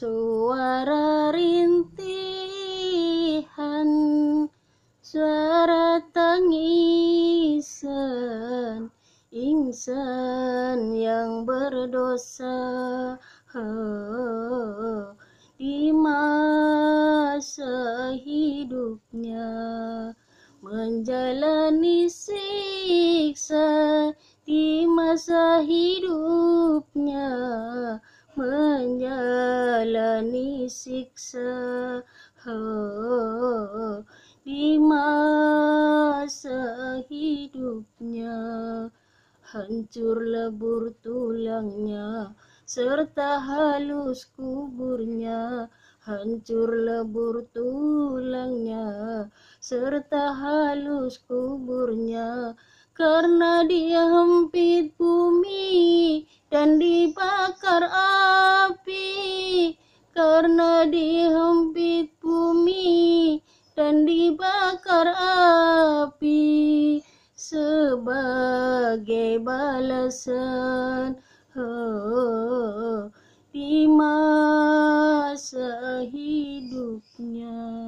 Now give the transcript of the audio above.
Suara rintihan, suara tangisan, insan yang berdosa di masa hidupnya menjalani siksa di masa hidupnya disiksa di masa hidupnya hancur lebur tulangnya serta halus kuburnya hancur lebur tulangnya serta halus kuburnya karena dia hempit bumi dan dibakar api karena dihempit bumi dan dibakar api sebagai balasan oh, di masa hidupnya.